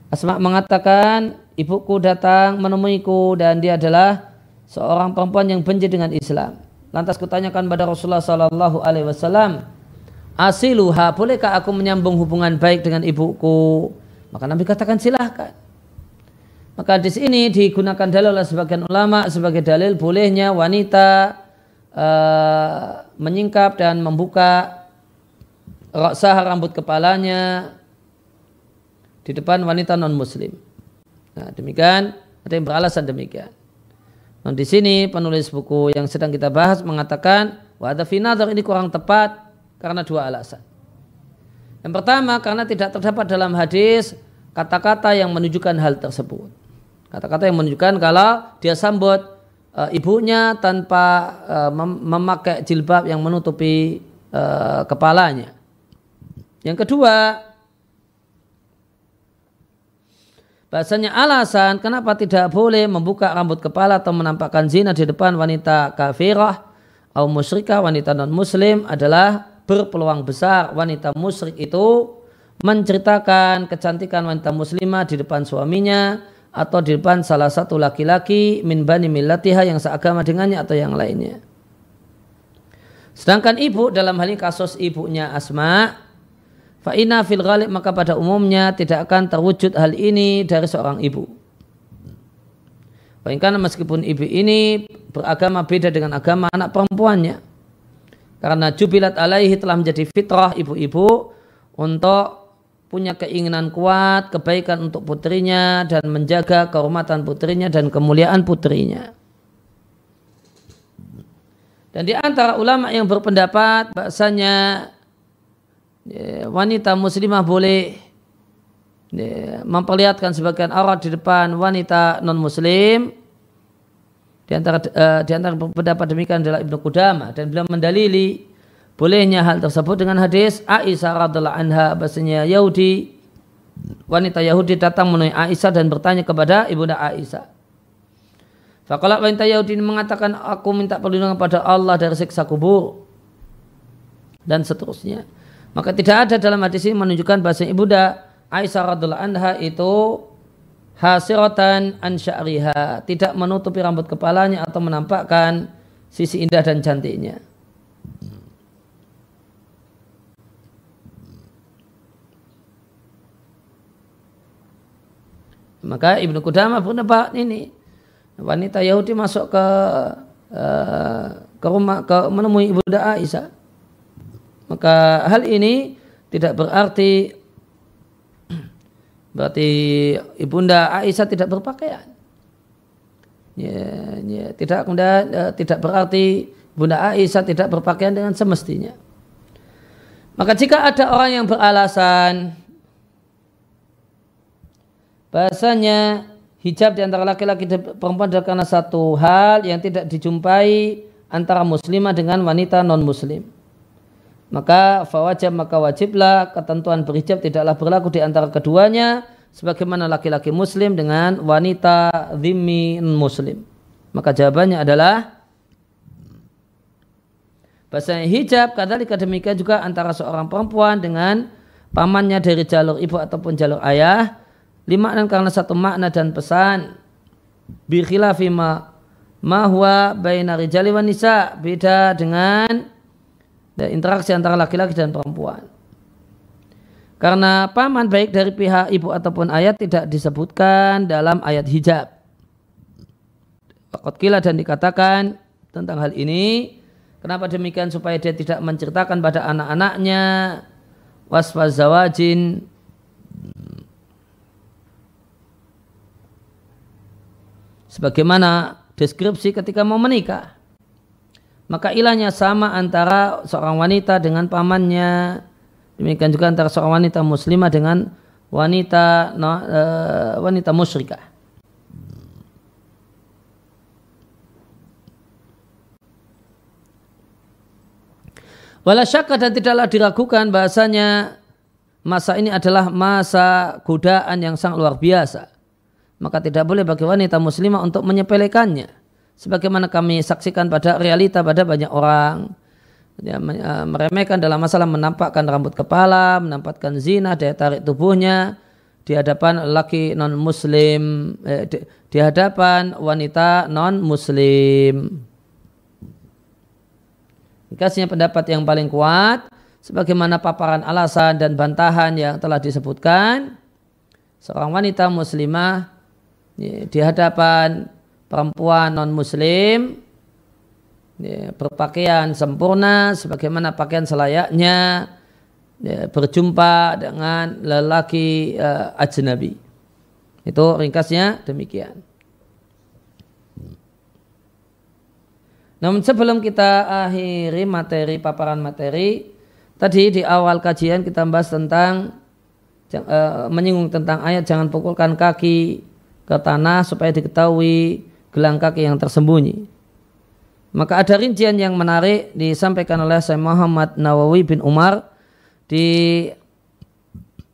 Asma mengatakan ibuku datang menemuiku dan dia adalah seorang perempuan yang benci dengan Islam lantas kutanyakan pada Rasulullah Shallallahu Alaihi Wasallam asiluha bolehkah aku menyambung hubungan baik dengan ibuku maka Nabi katakan silahkan maka hadis ini digunakan dalil oleh sebagian ulama sebagai dalil bolehnya wanita e, menyingkap dan membuka roksah rambut kepalanya di depan wanita non muslim. Nah, demikian ada yang beralasan demikian. Nah, di sini penulis buku yang sedang kita bahas mengatakan wadah finadar ini kurang tepat karena dua alasan. Yang pertama karena tidak terdapat dalam hadis kata-kata yang menunjukkan hal tersebut. Kata-kata yang menunjukkan kalau dia sambut e, ibunya tanpa e, memakai jilbab yang menutupi e, kepalanya. Yang kedua, bahasanya alasan kenapa tidak boleh membuka rambut kepala atau menampakkan zina di depan wanita kafirah atau musyrikah wanita non muslim adalah berpeluang besar wanita musyrik itu menceritakan kecantikan wanita muslimah di depan suaminya atau di depan salah satu laki-laki min bani millatiha yang seagama dengannya atau yang lainnya. Sedangkan ibu dalam hal ini kasus ibunya Asma Fa'ina fil ghalib maka pada umumnya tidak akan terwujud hal ini dari seorang ibu. Bahkan meskipun ibu ini beragama beda dengan agama anak perempuannya. Karena jubilat alaihi telah menjadi fitrah ibu-ibu untuk punya keinginan kuat kebaikan untuk putrinya dan menjaga kehormatan putrinya dan kemuliaan putrinya. Dan di antara ulama yang berpendapat bahasanya ya, wanita muslimah boleh ya, memperlihatkan sebagian aurat di depan wanita non muslim di antara eh, di antara pendapat demikian adalah Ibnu Qudamah dan beliau mendalili bolehnya hal tersebut dengan hadis Aisyah radhiallahu anha bahasanya Yahudi wanita Yahudi datang menemui Aisyah dan bertanya kepada ibunda Aisyah Fakallah wanita Yahudi mengatakan aku minta perlindungan pada Allah dari siksa kubur dan seterusnya. Maka tidak ada dalam hadis ini menunjukkan bahasa ibunda Aisyah radhiallahu anha itu hasiratan an sya'riha, tidak menutupi rambut kepalanya atau menampakkan sisi indah dan cantiknya. Maka Ibnu Qudamah berpendapat ini wanita Yahudi masuk ke uh, ke rumah ke menemui Bunda Aisyah. Maka hal ini tidak berarti berarti ibunda Aisyah tidak berpakaian. Ya, ya, tidak kemudian uh, tidak berarti bunda Aisyah tidak berpakaian dengan semestinya. Maka jika ada orang yang beralasan bahasanya hijab di antara laki-laki dan perempuan adalah karena satu hal yang tidak dijumpai antara muslimah dengan wanita non muslim maka fawajib maka wajiblah ketentuan berhijab tidaklah berlaku di antara keduanya sebagaimana laki-laki muslim dengan wanita zimmi muslim maka jawabannya adalah bahasanya hijab kadalika demikian juga antara seorang perempuan dengan pamannya dari jalur ibu ataupun jalur ayah lima dan karena satu makna dan pesan bi khilafi ma ma huwa baina rijali wa nisa beda dengan interaksi antara laki-laki dan perempuan. Karena paman baik dari pihak ibu ataupun ayat tidak disebutkan dalam ayat hijab. Fakot kila dan dikatakan tentang hal ini. Kenapa demikian supaya dia tidak menceritakan pada anak-anaknya zawajin sebagaimana deskripsi ketika mau menikah. Maka ilahnya sama antara seorang wanita dengan pamannya. Demikian juga antara seorang wanita muslimah dengan wanita no, uh, wanita musyrikah. Walau syakka dan tidaklah diragukan bahasanya masa ini adalah masa godaan yang sangat luar biasa maka tidak boleh bagi wanita muslimah untuk menyepelekannya sebagaimana kami saksikan pada realita pada banyak orang ya, e, meremehkan dalam masalah menampakkan rambut kepala, menampakkan zina, daya tarik tubuhnya di hadapan laki non muslim, eh, di, di hadapan wanita non muslim. Dikasihnya pendapat yang paling kuat sebagaimana paparan alasan dan bantahan yang telah disebutkan seorang wanita muslimah di hadapan perempuan non muslim ya, berpakaian sempurna sebagaimana pakaian selayaknya ya, berjumpa dengan lelaki uh, ajnabi itu ringkasnya demikian namun sebelum kita akhiri materi paparan materi tadi di awal kajian kita bahas tentang e, menyinggung tentang ayat jangan pukulkan kaki ke tanah supaya diketahui gelang kaki yang tersembunyi. Maka ada rincian yang menarik disampaikan oleh Syekh Muhammad Nawawi bin Umar di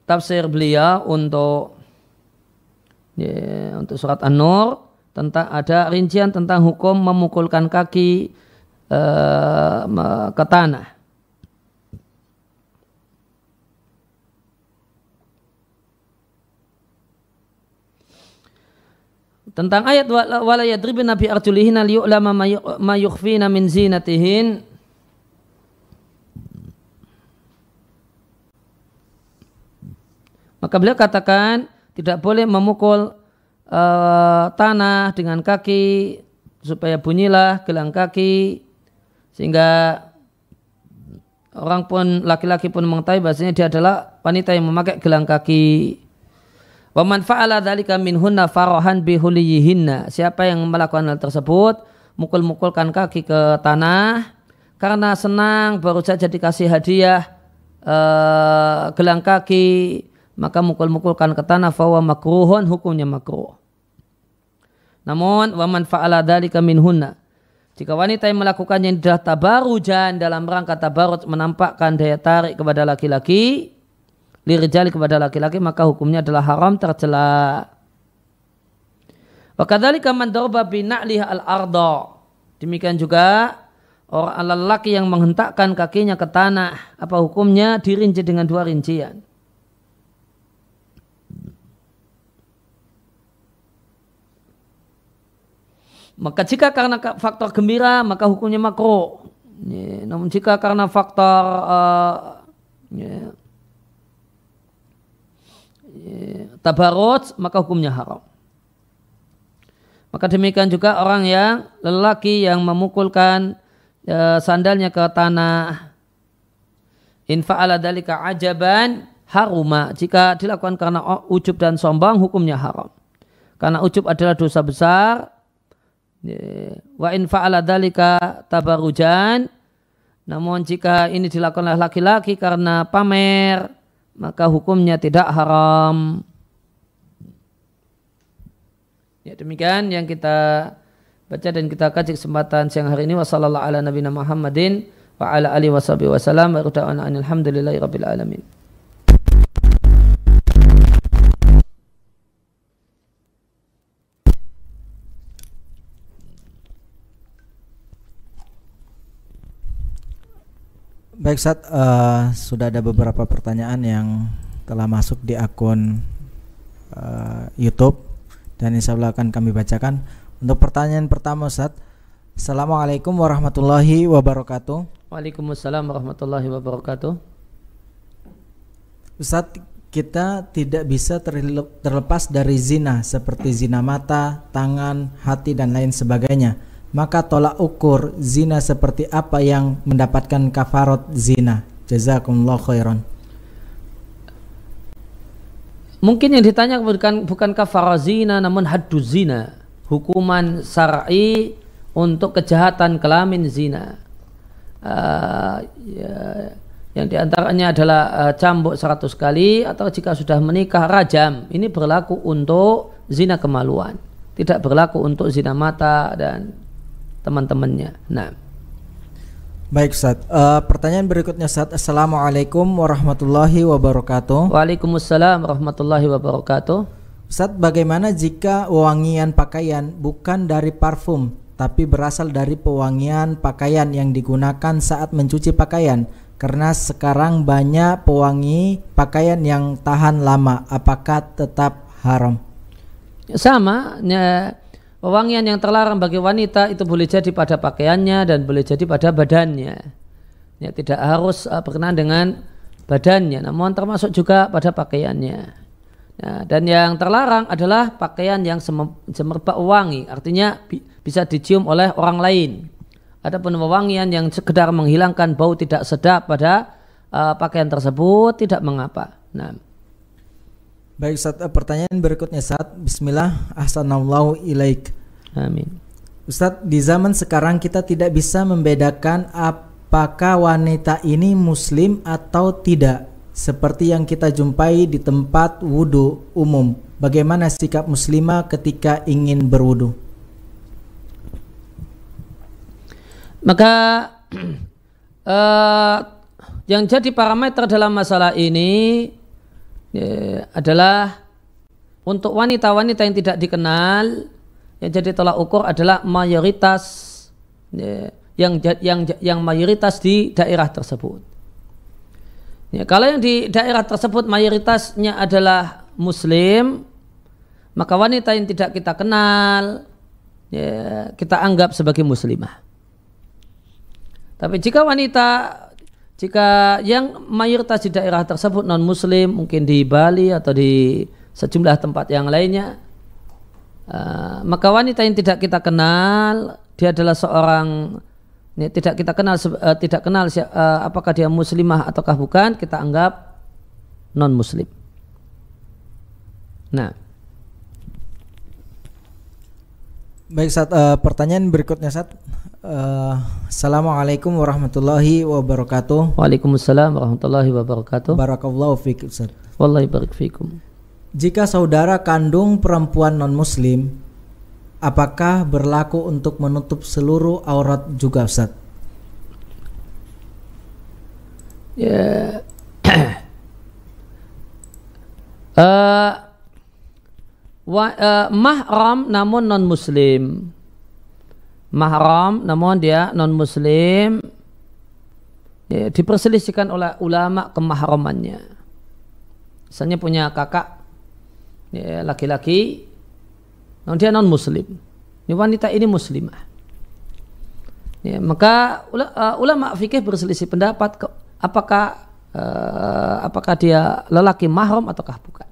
tafsir beliau untuk ya, untuk surat An-Nur tentang ada rincian tentang hukum memukulkan kaki uh, ke tanah. tentang ayat wala yadribna bi arjulihina liyu'lama ma yukhfina min zinatihin maka beliau katakan tidak boleh memukul uh, tanah dengan kaki supaya bunyilah gelang kaki sehingga orang pun laki-laki pun mengetahui bahasanya dia adalah wanita yang memakai gelang kaki Wa fa'ala dzalika minhunna farahan bihuliyihinna. Siapa yang melakukan hal tersebut, mukul-mukulkan kaki ke tanah karena senang baru saja dikasih hadiah eh, gelang kaki, maka mukul-mukulkan ke tanah fawa makruhun hukumnya makruh. Namun wa fa'ala dzalika minhunna. Jika wanita yang melakukannya sudah tabarujan dalam rangka tabarut menampakkan daya tarik kepada laki-laki, lirijali kepada laki-laki maka hukumnya adalah haram tercela. Wa kadzalika man darba al ardo. Demikian juga orang lelaki yang menghentakkan kakinya ke tanah, apa hukumnya dirinci dengan dua rincian. Maka jika karena faktor gembira maka hukumnya makro. Ya, namun jika karena faktor uh, ya, tabarut maka hukumnya haram. Maka demikian juga orang yang lelaki yang memukulkan e, sandalnya ke tanah. In fa'ala dalika ajaban haruma. Jika dilakukan karena ujub dan sombong hukumnya haram. Karena ujub adalah dosa besar. E, wa in fa'ala dalika tabarujan. Namun jika ini dilakukan oleh laki-laki karena pamer, maka hukumnya tidak haram. Ya demikian yang kita baca dan kita kaji kesempatan siang hari ini Wassalamualaikum warahmatullahi wabarakatuh. Muhammadin wa ala alihi wasallam wa ta'ala alhamdulillahi rabbil alamin. Baik saat uh, eh, sudah ada beberapa pertanyaan yang telah masuk di akun uh, YouTube dan insya Allah akan kami bacakan. Untuk pertanyaan pertama Ustaz, Assalamualaikum warahmatullahi wabarakatuh. Waalaikumsalam warahmatullahi wabarakatuh. Ustaz, kita tidak bisa terlepas dari zina seperti zina mata, tangan, hati dan lain sebagainya maka tolak ukur zina seperti apa yang mendapatkan kafarat zina. Jazakumullah khairan. Mungkin yang ditanya bukan bukan kafarat zina namun haddu zina, hukuman syar'i untuk kejahatan kelamin zina. Uh, ya, yang diantaranya adalah uh, cambuk 100 kali atau jika sudah menikah rajam. Ini berlaku untuk zina kemaluan, tidak berlaku untuk zina mata dan teman-temannya. Nah, Baik Ustaz, uh, pertanyaan berikutnya Ustaz Assalamualaikum warahmatullahi wabarakatuh Waalaikumsalam warahmatullahi wabarakatuh Ustaz, bagaimana jika wangian pakaian bukan dari parfum tapi berasal dari pewangian pakaian yang digunakan saat mencuci pakaian? Karena sekarang banyak pewangi pakaian yang tahan lama, apakah tetap haram? Sama, ya, Pewangian yang terlarang bagi wanita itu boleh jadi pada pakaiannya dan boleh jadi pada badannya. Ya, tidak harus uh, berkenaan dengan badannya, namun termasuk juga pada pakaiannya. Ya, dan yang terlarang adalah pakaian yang semerbak wangi, artinya bi bisa dicium oleh orang lain. Adapun wewangian yang sekedar menghilangkan bau tidak sedap pada uh, pakaian tersebut tidak mengapa. Nah, Baik Ustaz, eh, pertanyaan berikutnya saat Bismillah, Assalamualaikum ilaik. Amin. Ustaz, di zaman sekarang kita tidak bisa membedakan apakah wanita ini muslim atau tidak. Seperti yang kita jumpai di tempat wudhu umum. Bagaimana sikap muslimah ketika ingin berwudhu? Maka uh, *clears throat* yang jadi parameter dalam masalah ini ya, adalah untuk wanita-wanita yang tidak dikenal yang jadi tolak ukur adalah mayoritas ya, yang yang yang mayoritas di daerah tersebut. Ya, kalau yang di daerah tersebut mayoritasnya adalah Muslim, maka wanita yang tidak kita kenal ya, kita anggap sebagai Muslimah. Tapi jika wanita jika yang mayoritas di daerah tersebut non muslim mungkin di Bali atau di sejumlah tempat yang lainnya uh, maka wanita yang tidak kita kenal dia adalah seorang ini tidak kita kenal uh, tidak kenal uh, apakah dia muslimah ataukah bukan kita anggap non muslim. Nah, Baik saat uh, pertanyaan berikutnya saat Eh, Assalamualaikum warahmatullahi wabarakatuh. Waalaikumsalam warahmatullahi wabarakatuh. Barakallahu fiik Ustaz. Wallahi barik fikum. Jika saudara kandung perempuan non-muslim, apakah berlaku untuk menutup seluruh aurat juga Ustaz? Ya. uh, *coughs* uh, mahram namun non-muslim mahram namun dia non muslim ya, diperselisihkan oleh ulama kemahramannya misalnya punya kakak laki laki-laki namun dia non muslim ini wanita ini muslimah ya, maka uh, ulama fikih berselisih pendapat apakah uh, apakah dia lelaki mahram ataukah bukan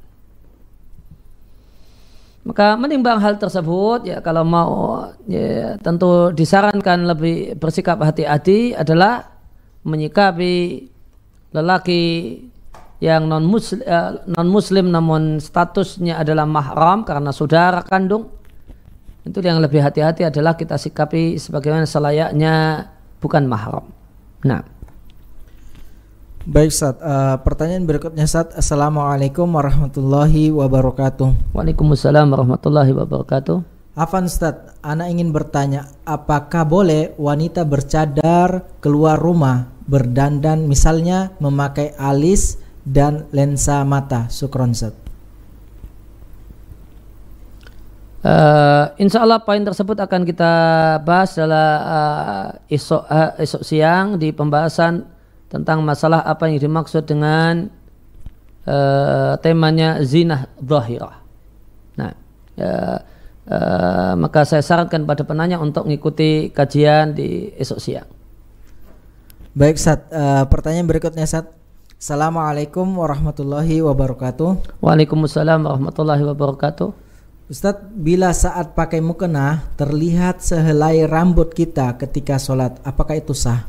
maka menimbang hal tersebut, ya kalau mau ya, tentu disarankan lebih bersikap hati-hati adalah menyikapi lelaki yang non muslim, eh, non muslim namun statusnya adalah mahram karena saudara kandung itu yang lebih hati-hati adalah kita sikapi sebagaimana selayaknya bukan mahram. Nah. Baik Ustaz, uh, eh, pertanyaan berikutnya Ustaz. Assalamualaikum warahmatullahi wabarakatuh. Waalaikumsalam warahmatullahi wabarakatuh. Afan Ustaz, Ana ingin bertanya, apakah boleh wanita bercadar keluar rumah berdandan misalnya memakai alis dan lensa mata? Sukron Ustaz. Uh, eh, insya Allah poin tersebut akan kita bahas dalam uh, esok, uh, esok siang di pembahasan tentang masalah apa yang dimaksud dengan uh, temanya zina zahirah. Nah, uh, uh, maka saya sarankan pada penanya untuk mengikuti kajian di esok siang. Baik, Sat. Uh, pertanyaan berikutnya, Sat. Assalamualaikum warahmatullahi wabarakatuh. Waalaikumsalam warahmatullahi wabarakatuh. Ustadz, bila saat pakai mukena terlihat sehelai rambut kita ketika sholat, apakah itu sah?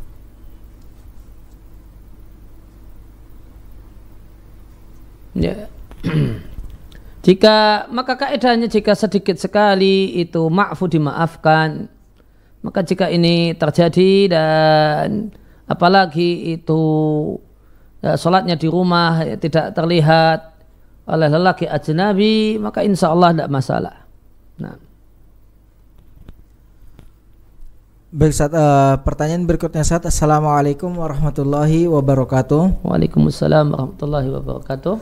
Ya. *clears throat* jika maka kaidahnya jika sedikit sekali itu ma'fu dimaafkan. Maka jika ini terjadi dan apalagi itu ya, sholatnya di rumah ya, tidak terlihat oleh lelaki ajnabi maka insya Allah tidak masalah. Nah. Baik, saat, uh, eh, pertanyaan berikutnya saat Assalamualaikum warahmatullahi wabarakatuh. Waalaikumsalam warahmatullahi wabarakatuh.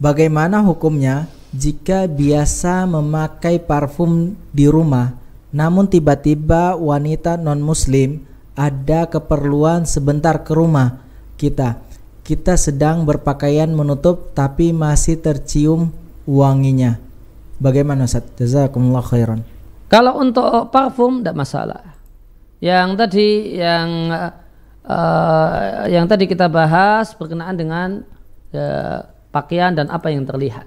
Bagaimana hukumnya jika biasa memakai parfum di rumah, namun tiba-tiba wanita non-Muslim ada keperluan sebentar ke rumah kita? Kita sedang berpakaian menutup, tapi masih tercium wanginya. Bagaimana Ustaz? Jazakumullah khairan. Kalau untuk parfum tidak masalah. Yang tadi yang uh, yang tadi kita bahas berkenaan dengan uh, pakaian dan apa yang terlihat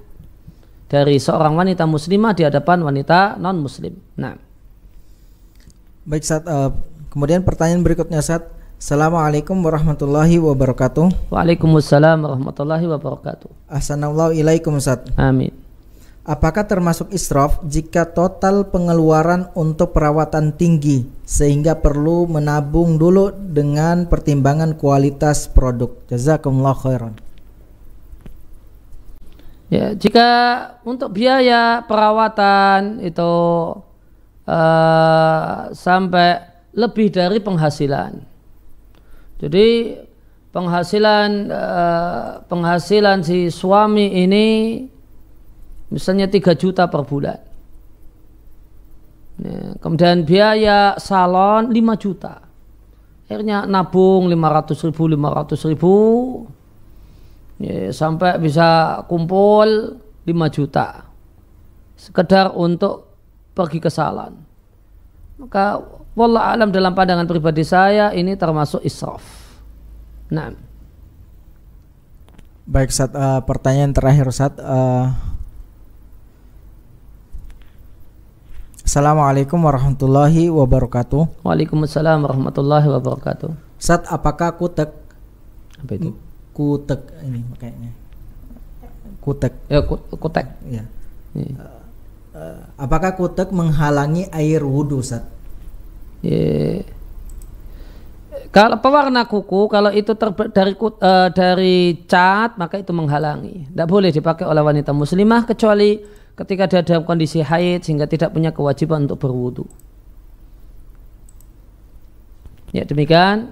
dari seorang wanita muslimah di hadapan wanita non muslim. Nah. Baik saat uh, eh, kemudian pertanyaan berikutnya saat Assalamualaikum warahmatullahi wabarakatuh. Waalaikumsalam warahmatullahi wabarakatuh. Assalamualaikum ilaikum Ustaz. Amin. Apakah termasuk israf jika total pengeluaran untuk perawatan tinggi sehingga perlu menabung dulu dengan pertimbangan kualitas produk? Jazakumullah khairan. Ya, jika untuk biaya perawatan itu uh, sampai lebih dari penghasilan. Jadi penghasilan uh, penghasilan si suami ini misalnya 3 juta per bulan. Ya, kemudian biaya salon 5 juta. Akhirnya nabung 500 ribu, 500 ribu Ya, sampai bisa kumpul 5 juta sekedar untuk pergi ke salon maka wallah alam dalam pandangan pribadi saya ini termasuk israf nah baik saat uh, eh, pertanyaan terakhir saat uh, eh, Assalamualaikum warahmatullahi wabarakatuh. Waalaikumsalam warahmatullahi wabarakatuh. Saat apakah kutek apa itu? kutek ini makanya kutek ya kutek ya apakah kutek menghalangi air wudhu saat Yeah. Kalau pewarna kuku kalau itu ter dari uh, dari cat maka itu menghalangi. Tidak boleh dipakai oleh wanita muslimah kecuali ketika dia dalam kondisi haid sehingga tidak punya kewajiban untuk berwudhu. Ya demikian